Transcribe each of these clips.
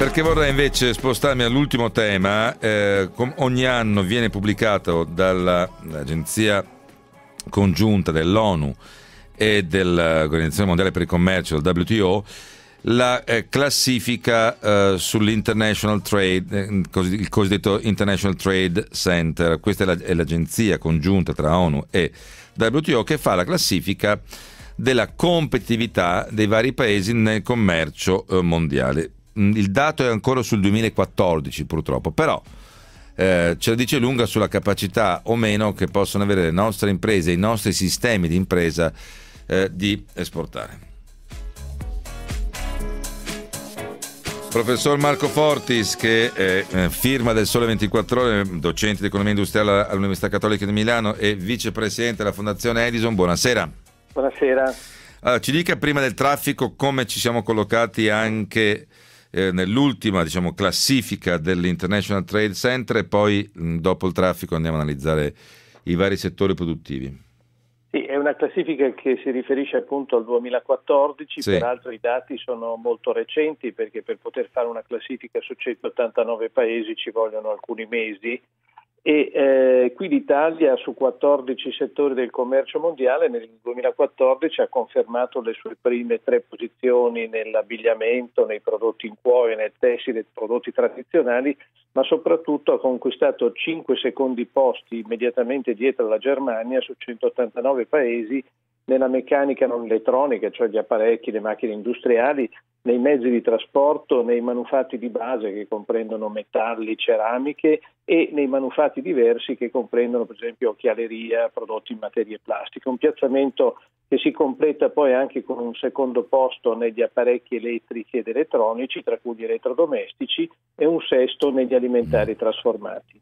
Perché vorrei invece spostarmi all'ultimo tema. Eh, ogni anno viene pubblicato dall'Agenzia congiunta dell'ONU e dell'Organizzazione Mondiale per il Commercio, il WTO, la eh, classifica eh, sull'International Trade, eh, il cosiddetto International Trade Center. Questa è, la, è, l'agenzia congiunta tra ONU e WTO che fa la classifica della competitività dei vari paesi nel commercio eh, mondiale. Mm, il dato è ancora sul 2014 purtroppo, però eh, ce la dice lunga sulla capacità o meno che possono avere le nostre imprese, i nostri sistemi di impresa eh, di esportare. Professor Marco Fortis, che è eh, firma del Sole 24 Ore, docente di economia industriale all'Università Cattolica di Milano e vicepresidente della Fondazione Edison, buonasera. Buonasera. Allora, ci dica prima del traffico come ci siamo collocati anche eh, nell'ultima diciamo, classifica dell'International Trade Center e poi dopo il traffico andiamo a analizzare i vari settori produttivi. Sì, è una classifica che si riferisce appunto al 2014, sì. peraltro i dati sono molto recenti perché per poter fare una classifica su 189 paesi ci vogliono alcuni mesi e eh, qui l'Italia su 14 settori del commercio mondiale nel 2014 ha confermato le sue prime tre posizioni nell'abbigliamento, nei prodotti in cuoio, nel tessile, prodotti tradizionali, ma soprattutto ha conquistato 5 secondi posti immediatamente dietro la Germania su 189 paesi nella meccanica non elettronica, cioè gli apparecchi, le macchine industriali, nei mezzi di trasporto, nei manufatti di base che comprendono metalli, ceramiche e nei manufatti diversi che comprendono per esempio occhialeria, prodotti in materie plastiche. Un piazzamento che si completa poi anche con un secondo posto negli apparecchi elettrici ed elettronici, tra cui gli elettrodomestici, e un sesto negli alimentari trasformati.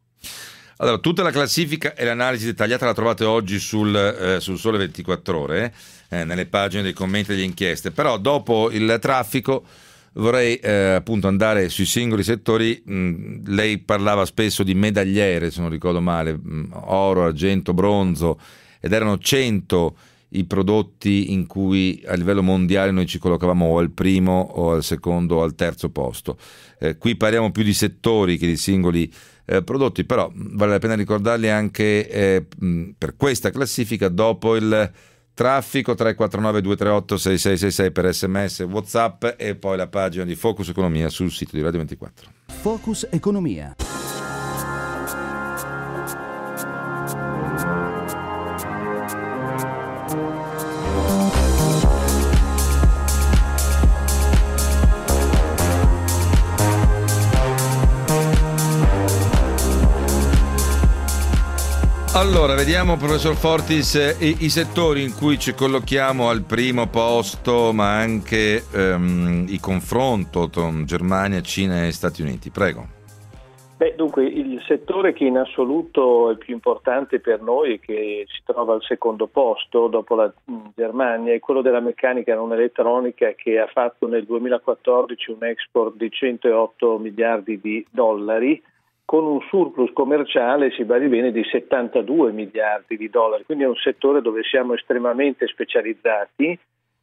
Allora, tutta la classifica e l'analisi dettagliata la trovate oggi sul, eh, sul Sole 24 Ore, eh, nelle pagine dei commenti e delle inchieste. Però dopo il traffico vorrei eh, appunto andare sui singoli settori. Mm, lei parlava spesso di medagliere, se non ricordo male, mm, oro, argento, bronzo, ed erano 100 i prodotti in cui a livello mondiale noi ci collocavamo o al primo o al secondo o al terzo posto. Eh, qui parliamo più di settori che di singoli settori eh, prodotti, però vale la pena ricordarli anche eh, per questa classifica dopo il traffico 349 238 6666 per sms whatsapp e poi la pagina di Focus Economia sul sito di Radio 24. Focus Economia. Allora, vediamo professor Fortis eh, i, i, settori in cui ci collochiamo al primo posto, ma anche ehm, il confronto tra Germania, Cina e Stati Uniti. Prego. Beh, dunque, il settore che in assoluto è più importante per noi e che si trova al secondo posto dopo la mm, Germania è quello della meccanica non elettronica che ha fatto nel 2014 un export di 108 miliardi di dollari con un surplus commerciale, si badi bene, di 72 miliardi di dollari, quindi è un settore dove siamo estremamente specializzati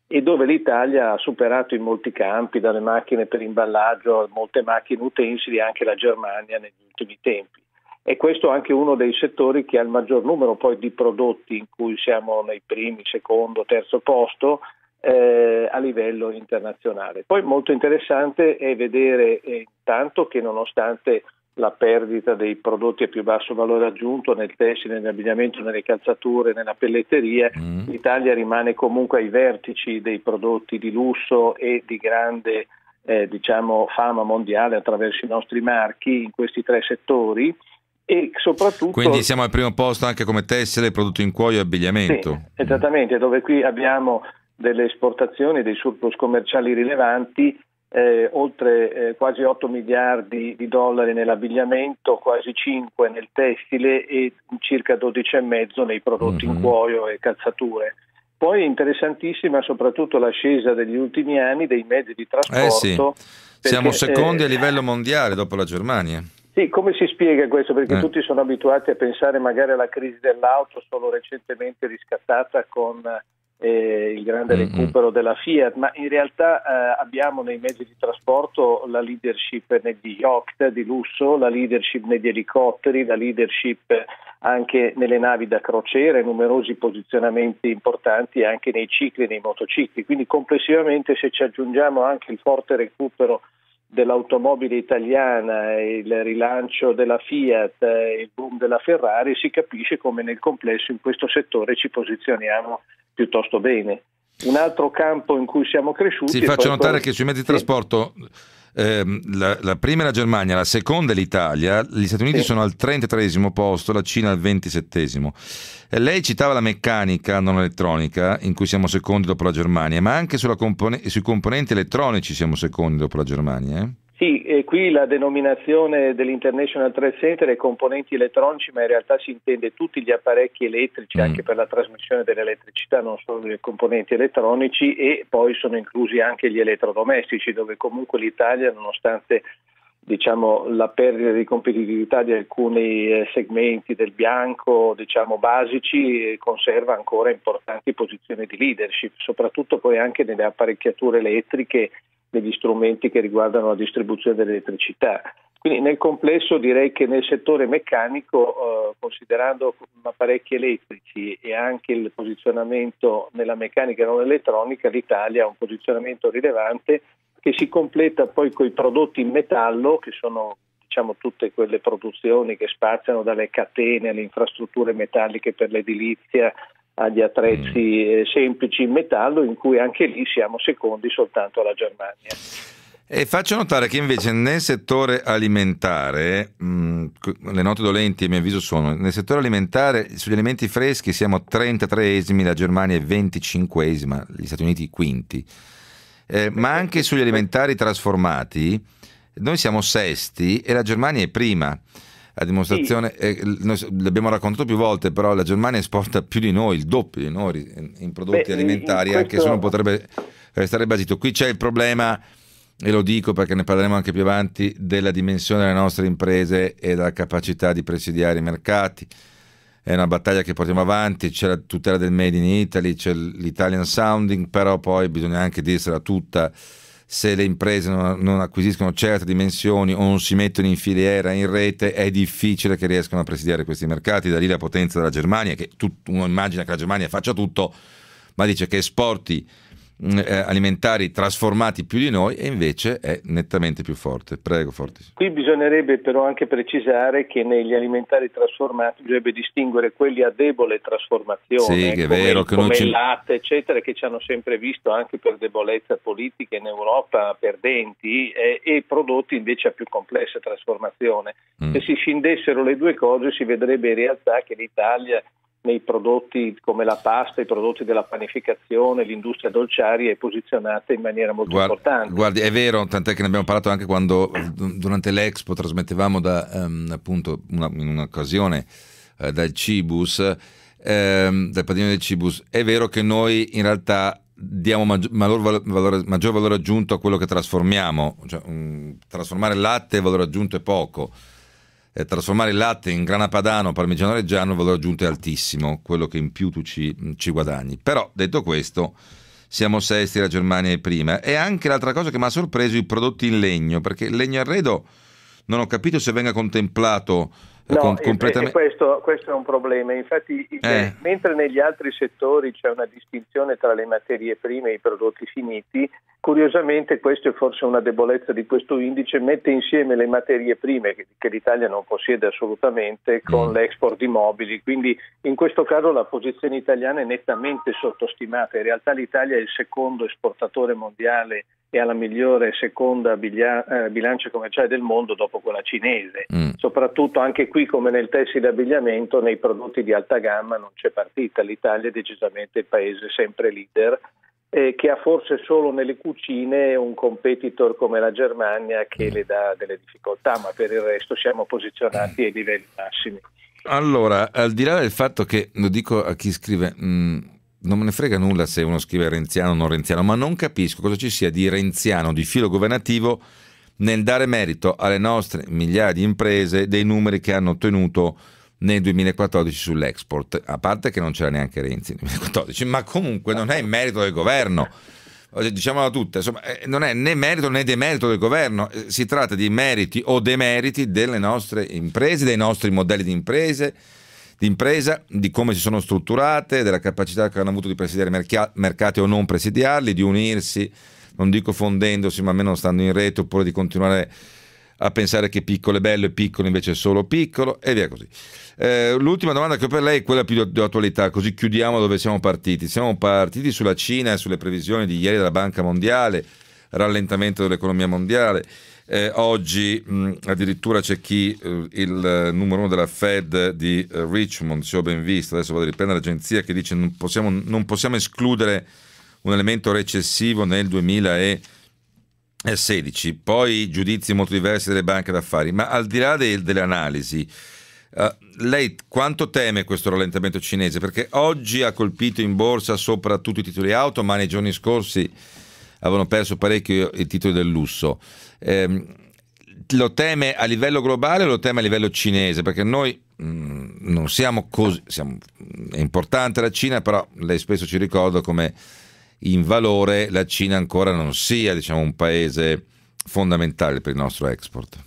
e dove l'Italia ha superato in molti campi, dalle macchine per imballaggio a molte macchine utensili, anche la Germania negli ultimi tempi. E questo è anche uno dei settori che ha il maggior numero poi di prodotti in cui siamo nei primi, secondo, terzo posto, eh, a livello internazionale. Poi molto interessante è vedere eh, intanto che nonostante la perdita dei prodotti a più basso valore aggiunto nel tessile, nell'abbigliamento, nelle calzature, nella pelletteria, mm. l'Italia rimane comunque ai vertici dei prodotti di lusso e di grande eh, diciamo, fama mondiale attraverso i nostri marchi in questi tre settori. E soprattutto... Quindi siamo al primo posto anche come tessile, prodotto in cuoio e abbigliamento. Sì, esattamente, dove qui abbiamo delle esportazioni, dei surplus commerciali rilevanti eh, oltre eh, quasi 8 miliardi di dollari nell'abbigliamento, quasi 5 nel tessile e circa 12,5 nei prodotti mm-hmm. in mhm. cuoio e calzature. Poi è interessantissima soprattutto l'ascesa degli ultimi anni dei mezzi di trasporto. Eh sì. perché, Siamo eh, secondi a livello mondiale dopo la Germania. Sì, come si spiega questo? Perché eh. tutti sono abituati a pensare magari alla crisi dell'auto solo recentemente riscattata con eh, il grande recupero della Fiat, ma in realtà eh, abbiamo nei mezzi di trasporto la leadership negli yacht di lusso, la leadership negli elicotteri, la leadership anche nelle navi da crociera e numerosi posizionamenti importanti anche nei cicli e nei motocicli. Quindi complessivamente se ci aggiungiamo anche il forte recupero dell'automobile italiana, il rilancio della Fiat, eh, il boom della Ferrari, si capisce come nel complesso in questo settore ci posizioniamo piuttosto bene. Un altro campo in cui siamo cresciuti... Sì, faccio notare poi... che sui mezzi di trasporto... Ehm, la, la, prima è la Germania, la seconda è l'Italia, gli Stati Uniti sì. sono al 33 posto, la Cina al 27. Eh, lei citava la meccanica, non l'elettronica, in cui siamo secondi dopo la Germania, ma anche componen- sui componenti elettronici siamo secondi dopo la Germania. Eh? Sì, e qui la denominazione dell'International Trade Center è componenti elettronici, ma in realtà si intende tutti gli apparecchi elettrici, mm. anche per la trasmissione dell'elettricità, non solo i componenti elettronici, e poi sono inclusi anche gli elettrodomestici, dove comunque l'Italia, nonostante diciamo, la perdita di competitività di alcuni eh, segmenti del bianco diciamo, basici eh, conserva ancora importanti posizioni di leadership, soprattutto poi anche nelle apparecchiature elettriche degli strumenti che riguardano la distribuzione dell'elettricità. Quindi nel complesso direi che nel settore meccanico, eh, considerando apparecchi elettrici e anche il posizionamento nella meccanica e non elettronica, l'Italia ha un posizionamento rilevante che si completa poi con i prodotti in metallo, che sono diciamo, tutte quelle produzioni che spaziano dalle catene alle infrastrutture metalliche per l'edilizia, agli attrezzi mm. Eh, semplici in metallo, in cui anche lì siamo secondi soltanto alla Germania. E faccio notare che invece nel settore alimentare, mh, mm, le note dolenti a mio avviso sono, nel settore alimentare sugli alimenti freschi siamo 33esimi, la Germania è 25esima, gli Stati Uniti quinti, eh, ma anche sugli alimentari trasformati noi siamo sesti e la Germania è prima a dimostrazione, sì. eh, noi l'abbiamo raccontato più volte, però la Germania esporta più di noi, il doppio di noi in prodotti Beh, alimentari, in questo... anche se non potrebbe restare basito. Qui c'è il problema, e lo dico perché ne parleremo anche più avanti, della dimensione delle nostre imprese e della capacità di presidiare i mercati. È una battaglia che portiamo avanti, c'è la tutela del Made in Italy, c'è l'Italian Sounding, però poi bisogna anche dirsela tutta se le imprese non acquisiscono certe dimensioni o non si mettono in filiera, in rete, è difficile che riescano a presidiare questi mercati. Da lì la potenza della Germania, che tut- uno immagina che la Germania faccia tutto, ma dice che esporti Mm, eh, alimentari trasformati più di noi e invece è nettamente più forte. Prego Fortis. Qui bisognerebbe però anche precisare che negli alimentari trasformati bisognerebbe distinguere quelli a debole trasformazione, sì, che come, vero, che come ci... il latte eccetera, che ci hanno sempre visto anche per debolezza politica in Europa perdenti eh, e prodotti invece a più complessa trasformazione. Mm. Se si scindessero le due cose si vedrebbe in realtà che l'Italia nei prodotti come la pasta, i prodotti della panificazione, l'industria dolciaria è posizionata in maniera molto guardi, importante. Guardi, è vero, tant'è che ne abbiamo parlato anche quando eh, durante l'Expo trasmettevamo da, um, appunto una, in un'occasione uh, dal Cibus, um, dal padiglione del Cibus. È vero che noi in realtà diamo maggior valore, valore, maggior valore aggiunto a quello che trasformiamo, cioè, um, trasformare il latte valore aggiunto è poco eh, trasformare il latte in grana padano, parmigiano reggiano, il valore aggiunto è altissimo, quello che in più tu ci, ci guadagni. Però, detto questo, siamo sesti, la Germania è prima. E anche l'altra cosa che mi ha sorpreso, i prodotti in legno, perché il legno arredo non ho capito se venga contemplato eh, no, con, completamente. Questo, questo, è un problema. Infatti, eh. Cioè, mentre negli altri settori c'è una distinzione tra le materie prime e i prodotti finiti, Curiosamente, questa è forse una debolezza di questo indice, mette insieme le materie prime che, che l'Italia non possiede assolutamente con mm. l'export di mobili, quindi in questo caso la posizione italiana è nettamente sottostimata. In realtà l'Italia è il secondo esportatore mondiale e ha la migliore seconda bilia- eh, bilancia commerciale del mondo dopo quella cinese. Mm. Soprattutto anche qui, come nel tessile abbigliamento, nei prodotti di alta gamma non c'è partita. L'Italia è decisamente il paese sempre leader eh, che ha forse solo nelle cucine un competitor come la Germania che mm. le dà delle difficoltà, ma per il resto siamo posizionati ai livelli massimi. Allora, al di là del fatto che, lo dico a chi scrive, mh, mm, non me ne frega nulla se uno scrive renziano o non renziano, ma non capisco cosa ci sia di renziano, di filo governativo, nel dare merito alle nostre migliaia di imprese dei numeri che hanno ottenuto nel 2014 sull'export, a parte che non c'era neanche Renzi nel 2014, ma comunque non è in merito del governo. Eh, Diciamola tutta, insomma, eh, non è né merito né demerito del governo, eh, si tratta di meriti o demeriti delle nostre imprese, dei nostri modelli di imprese, di impresa, di come si sono strutturate, della capacità che hanno avuto di presidiare mercati o non presidiarli, di unirsi, non dico fondendosi, ma almeno stando in rete, oppure di continuare a pensare che piccolo è bello e piccolo invece è solo piccolo e via così. Eh, l'ultima domanda che ho per lei è quella più di, attualità, così chiudiamo dove siamo partiti. Siamo partiti sulla Cina e sulle previsioni di ieri della Banca Mondiale, rallentamento dell'economia mondiale. Eh, oggi mh, addirittura c'è chi, eh, il eh, numero uno della Fed di eh, Richmond, se ho ben visto, adesso vado a riprendere l'agenzia che dice non possiamo, non possiamo escludere un elemento recessivo nel 2020 16, eh, poi giudizi molto diversi delle banche d'affari, ma al di là del, delle analisi, uh, eh, lei quanto teme questo rallentamento cinese? Perché oggi ha colpito in borsa soprattutto i titoli auto, ma nei giorni scorsi avevano perso parecchio i titoli del lusso. Eh, lo teme a livello globale o lo teme a livello cinese? Perché noi mh, mm, non siamo così... Siamo, è importante la Cina, però lei spesso ci ricorda come in valore la Cina ancora non sia diciamo, un paese fondamentale per il nostro export?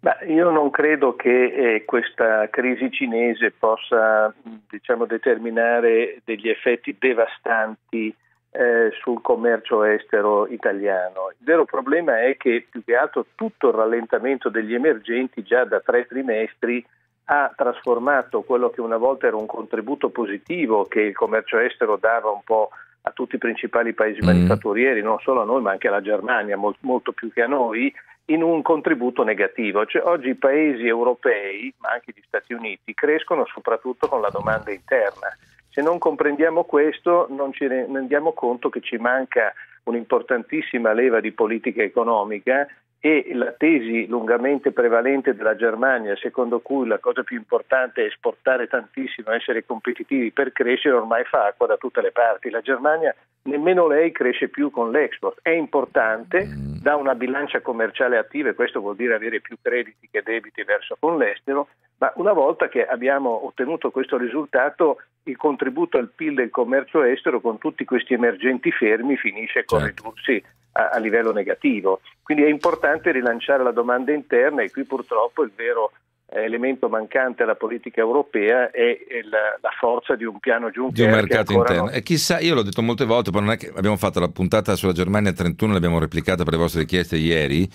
Beh, io non credo che eh, questa crisi cinese possa diciamo, determinare degli effetti devastanti eh, sul commercio estero italiano. Il vero problema è che più che altro tutto il rallentamento degli emergenti già da tre trimestri ha trasformato quello che una volta era un contributo positivo che il commercio estero dava un po' a tutti i principali paesi mm. manifatturieri, non solo a noi ma anche alla Germania, molt, molto più che a noi, in un contributo negativo. Cioè, oggi i paesi europei, ma anche gli Stati Uniti, crescono soprattutto con la domanda interna. Se non comprendiamo questo non ci rendiamo conto che ci manca un'importantissima leva di politica economica e la tesi lungamente prevalente della Germania, secondo cui la cosa più importante è esportare tantissimo, essere competitivi per crescere, ormai fa acqua da tutte le parti. La Germania nemmeno lei cresce più con l'export, è importante, mm. dà una bilancia commerciale attiva e questo vuol dire avere più crediti che debiti verso con l'estero, ma una volta che abbiamo ottenuto questo risultato il contributo al PIL del commercio estero con tutti questi emergenti fermi finisce con certo. ridursi a, a livello negativo. Quindi è importante rilanciare la domanda interna e qui purtroppo il vero eh, elemento mancante alla politica europea è la, la forza di un piano Juncker. Di un mercato interno. Non... E chissà, io l'ho detto molte volte, poi non è che abbiamo fatto la puntata sulla Germania 31, l'abbiamo replicata per le vostre richieste ieri,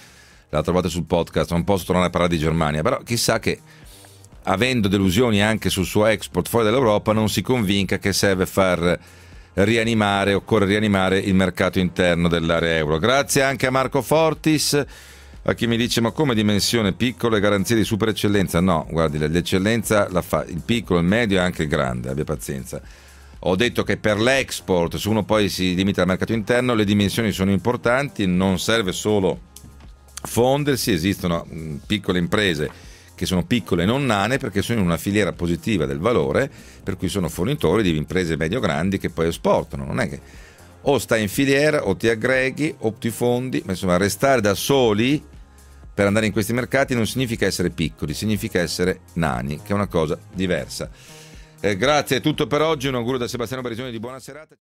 la trovate sul podcast, non posso tornare a parlare di Germania, però chissà che avendo delusioni anche sul suo export fuori dall'Europa non si convinca che serve far rianimare, occorre rianimare il mercato interno dell'area euro. Grazie anche a Marco Fortis, a chi mi dice ma come dimensione piccola e garanzia di super eccellenza? No, guardi, l'eccellenza la fa il piccolo, il medio e anche il grande, abbia pazienza. Ho detto che per l'export, se uno poi si limita al mercato interno, le dimensioni sono importanti, non serve solo fondersi, esistono piccole imprese che sono piccole e non nane perché sono in una filiera positiva del valore, per cui sono fornitori di imprese medio-grandi che poi esportano. Non è che o stai in filiera o ti aggreghi o ti fondi, ma insomma restare da soli per andare in questi mercati non significa essere piccoli, significa essere nani, che è una cosa diversa. Eh, grazie, è tutto per oggi. Un augurio da Sebastiano Barisoni di buona serata.